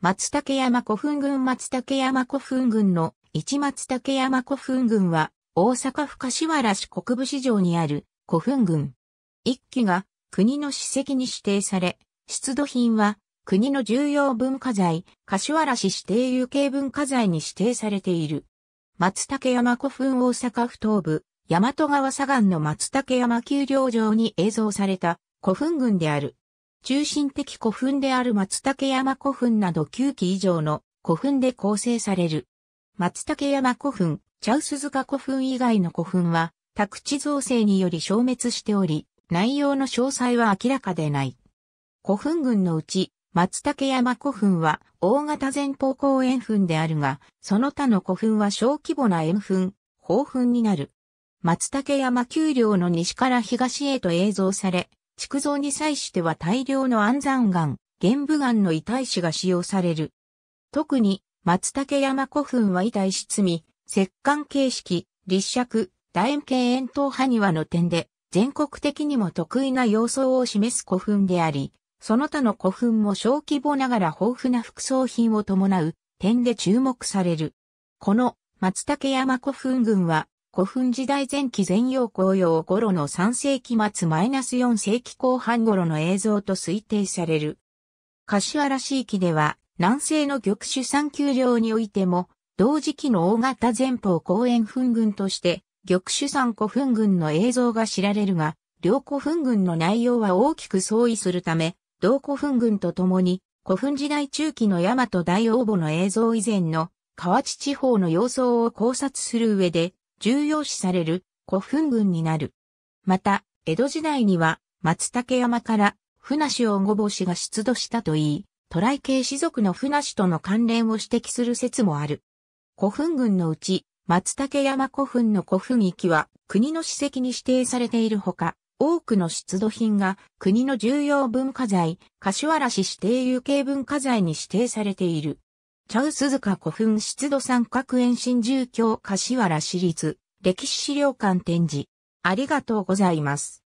松竹山古墳群松竹山古墳群の一松竹山古墳群は大阪府柏原市国部市場にある古墳群。一基が国の史跡に指定され、出土品は国の重要文化財、柏原市指定有形文化財に指定されている。松竹山古墳大阪府東部、大和川左岸の松竹山丘陵上に映像された古墳群である。中心的古墳である松竹山古墳など9基以上の古墳で構成される。松竹山古墳、茶臼塚古墳以外の古墳は、宅地造成により消滅しており、内容の詳細は明らかでない。古墳群のうち、松竹山古墳は大型前方後円墳であるが、その他の古墳は小規模な円墳、宝墳になる。松竹山丘陵の西から東へと映像され、築造に際しては大量の安山岩、玄武岩の遺体子が使用される。特に、松竹山古墳は遺体子積み、石棺形式、立尺、楕円形円筒埴輪の点で、全国的にも得意な様相を示す古墳であり、その他の古墳も小規模ながら豊富な副葬品を伴う点で注目される。この松竹山古墳群は古墳時代前期前洋紅葉頃の3世紀末マイナス -4 世紀後半頃の映像と推定される。柏原市域では、南西の玉主山丘陵においても、同時期の大型前方公園墳群として、玉主山古墳群の映像が知られるが、両古墳群の内容は大きく相違するため、同古墳群とともに、古墳時代中期の大和大王母の映像以前の、河内地方の様相を考察する上で、重要視される古墳群になる。また、江戸時代には松竹山から船氏を御坊氏が出土したといい、渡来系士族の船氏との関連を指摘する説もある。古墳群のうち、松竹山古墳の古墳域は国の史跡に指定されているほか、多くの出土品が国の重要文化財、柏原市指定有形文化財に指定されている。チャウ古墳湿度三角円新住居柏原市立歴史資料館展示。ありがとうございます。